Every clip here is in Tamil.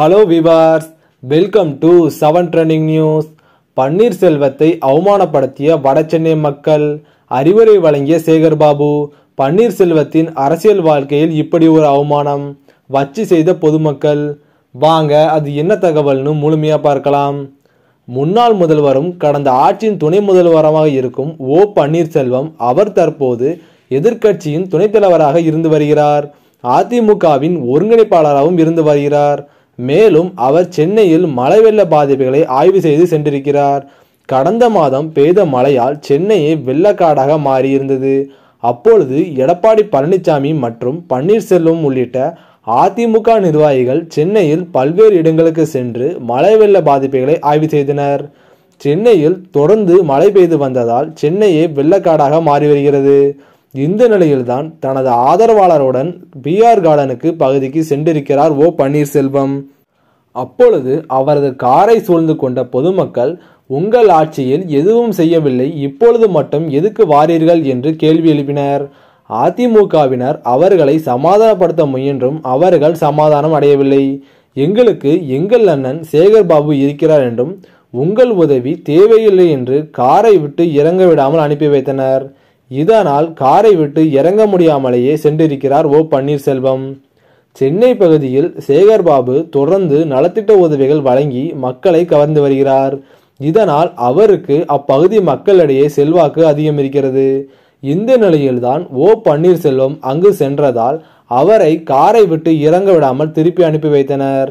hello viewers welcome to seven trending news பன்னீர்செல்வத்தை அவமானப்படுத்திய சென்னை மக்கள் அறிவுரை வழங்கிய சேகர்பாபு பன்னீர்செல்வத்தின் அரசியல் வாழ்க்கையில் இப்படி ஒரு அவமானம் வச்சு செய்த பொதுமக்கள் வாங்க அது என்ன தகவல்னு முழுமையாக பார்க்கலாம் முன்னாள் முதல்வரும் கடந்த ஆட்சியின் துணை முதல்வரமாக இருக்கும் ஓ பன்னீர்செல்வம் அவர் தற்போது எதிர்க்கட்சியின் துணைத் தலைவராக இருந்து வருகிறார் அதிமுகவின் ஒருங்கிணைப்பாளராகவும் இருந்து வருகிறார் மேலும் அவர் சென்னையில் மழை வெள்ள பாதிப்புகளை ஆய்வு செய்து சென்றிருக்கிறார் கடந்த மாதம் பெய்த மழையால் சென்னையே வெள்ளக்காடாக மாறியிருந்தது அப்பொழுது எடப்பாடி பழனிசாமி மற்றும் பன்னீர்செல்வம் உள்ளிட்ட அதிமுக நிர்வாகிகள் சென்னையில் பல்வேறு இடங்களுக்கு சென்று மழை வெள்ள பாதிப்புகளை ஆய்வு செய்தனர் சென்னையில் தொடர்ந்து மழை பெய்து வந்ததால் சென்னையே வெள்ளக்காடாக மாறி வருகிறது இந்த நிலையில்தான் தனது ஆதரவாளருடன் பிஆர் கார்டனுக்கு பகுதிக்கு சென்றிருக்கிறார் ஓ பன்னீர்செல்வம் அப்பொழுது அவரது காரை சூழ்ந்து கொண்ட பொதுமக்கள் உங்கள் ஆட்சியில் எதுவும் செய்யவில்லை இப்பொழுது மட்டும் எதுக்கு வாரீர்கள் என்று கேள்வி எழுப்பினர் அதிமுகவினர் அவர்களை சமாதானப்படுத்த முயன்றும் அவர்கள் சமாதானம் அடையவில்லை எங்களுக்கு எங்கள் அண்ணன் சேகர் பாபு இருக்கிறார் என்றும் உங்கள் உதவி தேவையில்லை என்று காரை விட்டு இறங்க விடாமல் அனுப்பி வைத்தனர் இதனால் காரை விட்டு இறங்க முடியாமலேயே சென்றிருக்கிறார் ஓ பன்னீர்செல்வம் சென்னை பகுதியில் சேகர்பாபு தொடர்ந்து நலத்திட்ட உதவிகள் வழங்கி மக்களை கவர்ந்து வருகிறார் இதனால் அவருக்கு அப்பகுதி மக்களிடையே செல்வாக்கு அதிகம் இருக்கிறது இந்த நிலையில்தான் ஓ பன்னீர்செல்வம் அங்கு சென்றதால் அவரை காரை விட்டு இறங்க விடாமல் திருப்பி அனுப்பி வைத்தனர்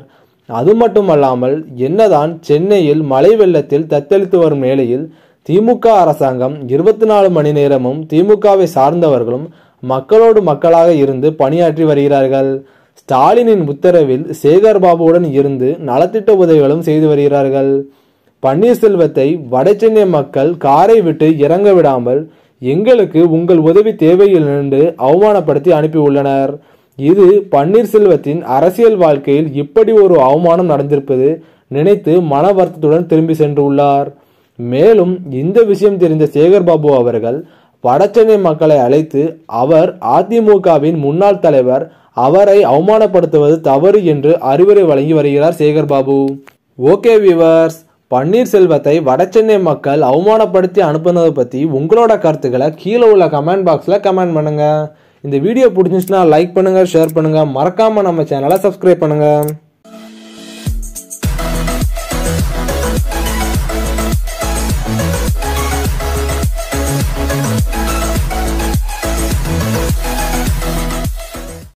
அது மட்டுமல்லாமல் என்னதான் சென்னையில் மழை வெள்ளத்தில் தத்தளித்து வரும் நிலையில் திமுக அரசாங்கம் இருபத்தி நாலு மணி நேரமும் திமுகவை சார்ந்தவர்களும் மக்களோடு மக்களாக இருந்து பணியாற்றி வருகிறார்கள் ஸ்டாலினின் உத்தரவில் சேகர் பாபுவுடன் இருந்து நலத்திட்ட உதவிகளும் செய்து வருகிறார்கள் பன்னீர்செல்வத்தை வடசென்னை மக்கள் காரை விட்டு இறங்க விடாமல் எங்களுக்கு உங்கள் உதவி தேவையில் நின்று அவமானப்படுத்தி அனுப்பியுள்ளனர் இது பன்னீர்செல்வத்தின் அரசியல் வாழ்க்கையில் இப்படி ஒரு அவமானம் நடந்திருப்பது நினைத்து மன வருத்தத்துடன் திரும்பி உள்ளார் மேலும் இந்த விஷயம் தெரிந்த சேகர்பாபு அவர்கள் வடசென்னை மக்களை அழைத்து அவர் அதிமுகவின் முன்னாள் தலைவர் அவரை அவமானப்படுத்துவது தவறு என்று அறிவுரை வழங்கி வருகிறார் சேகர்பாபு ஓகே விவர்ஸ் பன்னீர்செல்வத்தை வடசென்னை மக்கள் அவமானப்படுத்தி அனுப்புனதை பற்றி உங்களோட கருத்துக்களை கீழே உள்ள கமெண்ட் பாக்ஸில் கமெண்ட் பண்ணுங்கள் இந்த வீடியோ பிடிச்சிச்சுன்னா லைக் பண்ணுங்கள் ஷேர் பண்ணுங்கள் மறக்காமல் நம்ம சேனலை சப்ஸ்கிரைப் பண்ணுங்கள்